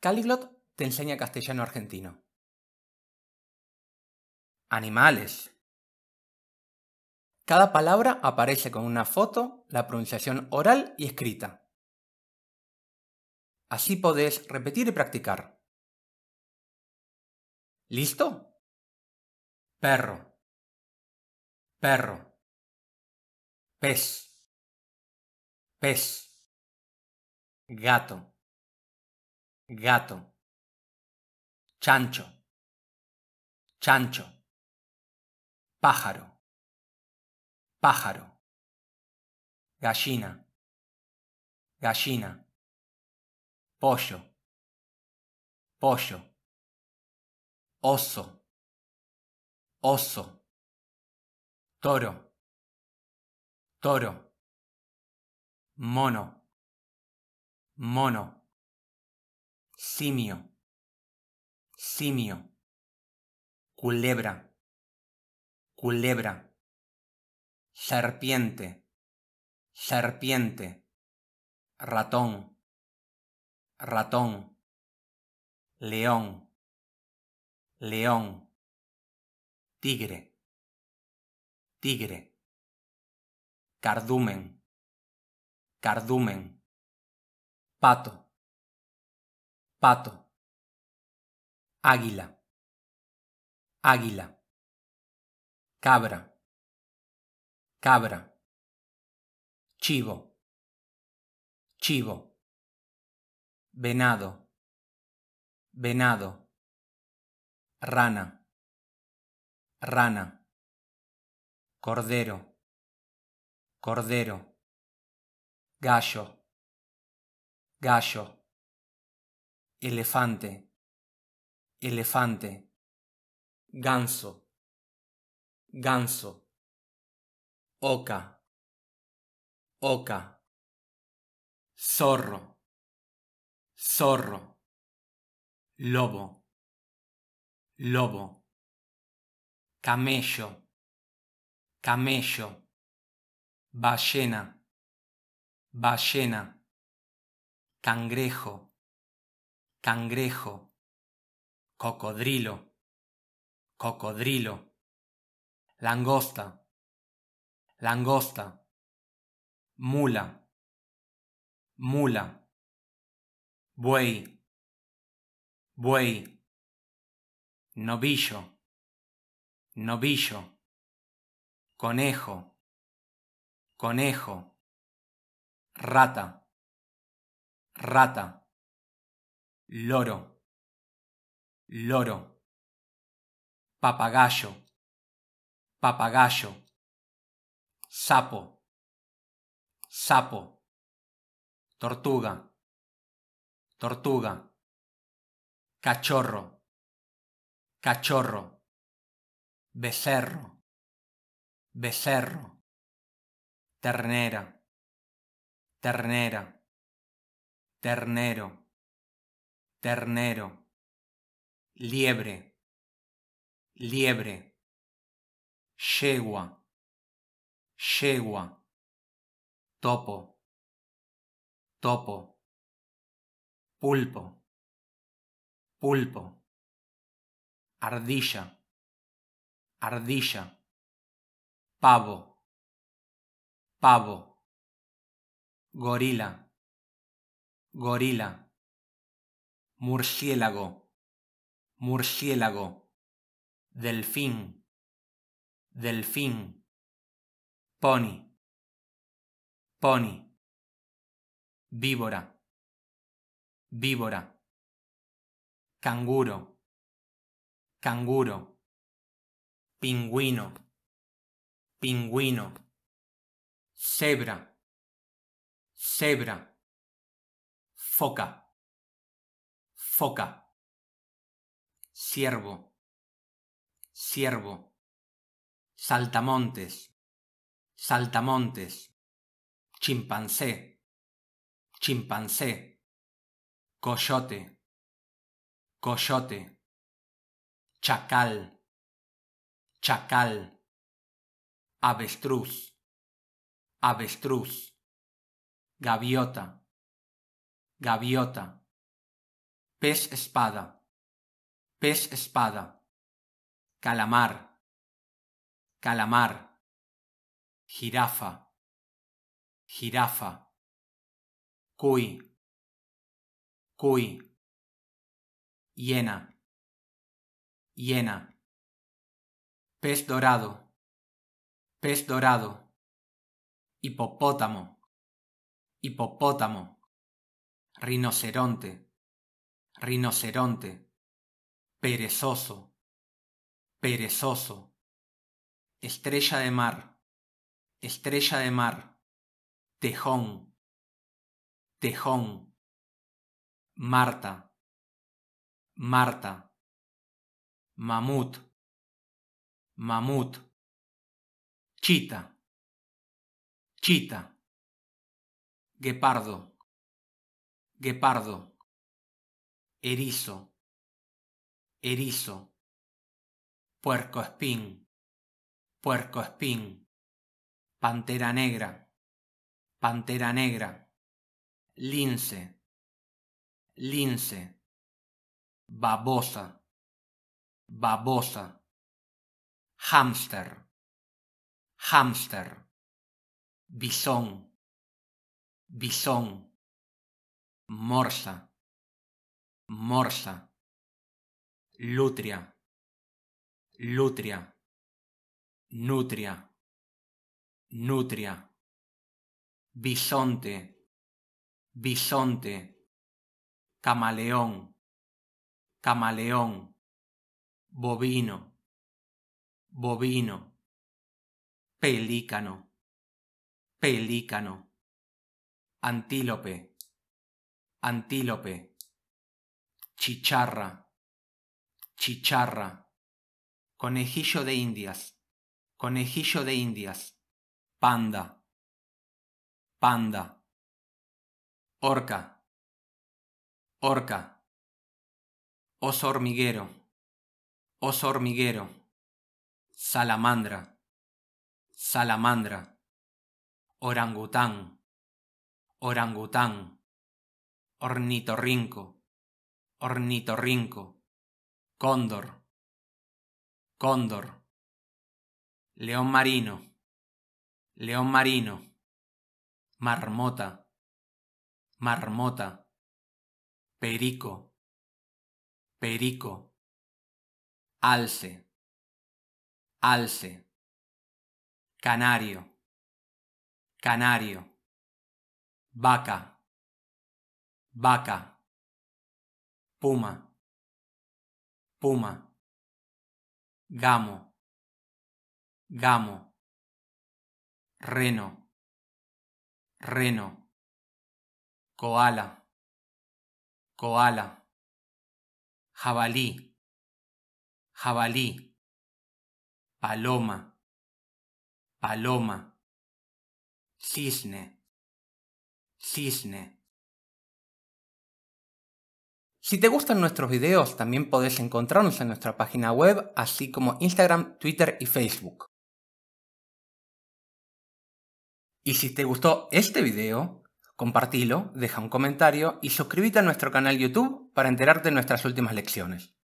Caliglot te enseña castellano argentino. Animales. Cada palabra aparece con una foto, la pronunciación oral y escrita. Así podés repetir y practicar. ¿Listo? Perro. Perro. Pez. Pez. Gato gato, chancho, chancho, pájaro, pájaro, gallina, gallina, pollo, pollo, oso, oso, toro, toro, mono, mono simio, simio, culebra, culebra, serpiente, serpiente, ratón, ratón, león, león, tigre, tigre, cardumen, cardumen, pato pato, águila, águila, cabra, cabra, chivo, chivo, venado, venado, rana, rana, cordero, cordero, gallo, gallo elefante, elefante, ganso, ganso, oca, oca, zorro, zorro, lobo, lobo, camello, camello, ballena, ballena, cangrejo, cangrejo, cocodrilo, cocodrilo, langosta, langosta, mula, mula, buey, buey, novillo, novillo, conejo, conejo, rata, rata loro, loro, papagayo, papagayo, sapo, sapo, tortuga, tortuga, cachorro, cachorro, becerro, becerro, ternera, ternera, ternero ternero, liebre, liebre, yegua, yegua, topo, topo, pulpo, pulpo, ardilla, ardilla, pavo, pavo, gorila, gorila murciélago, murciélago, delfín, delfín, pony, pony, víbora, víbora, canguro, canguro, pingüino, pingüino, cebra, cebra, foca foca, siervo, saltamontes, saltamontes, chimpancé, chimpancé, coyote, coyote, chacal, chacal, avestruz, avestruz, gaviota, gaviota, pez espada, pez espada, calamar, calamar, jirafa, jirafa, cuy, cuy, hiena, hiena, pez dorado, pez dorado, hipopótamo, hipopótamo, rinoceronte, rinoceronte, perezoso, perezoso, estrella de mar, estrella de mar, tejón, tejón, Marta, Marta, mamut, mamut, chita, chita, guepardo, guepardo erizo, erizo, puerco espín, puerco espín, pantera negra, pantera negra, lince, lince, babosa, babosa, hámster, hámster, bisón, bisón, morsa Morsa. Lutria. Lutria. Nutria. Nutria. Bisonte. Bisonte. Camaleón. Camaleón. Bovino. Bovino. Pelícano. Pelícano. Antílope. Antílope chicharra, chicharra, conejillo de indias, conejillo de indias, panda, panda, orca, orca, oso hormiguero, oso hormiguero, salamandra, salamandra, orangután, orangután, ornitorrinco, ornitorrinco, cóndor, cóndor, león marino, león marino, marmota, marmota, perico, perico, alce, alce, canario, canario, vaca, vaca Puma, Puma, Gamo, Gamo, Reno, Reno, Koala, Koala, Jabalí, Jabalí, Paloma, Paloma, Cisne, Cisne. Si te gustan nuestros videos, también podés encontrarnos en nuestra página web, así como Instagram, Twitter y Facebook. Y si te gustó este video, compartilo, deja un comentario y suscríbete a nuestro canal YouTube para enterarte de nuestras últimas lecciones.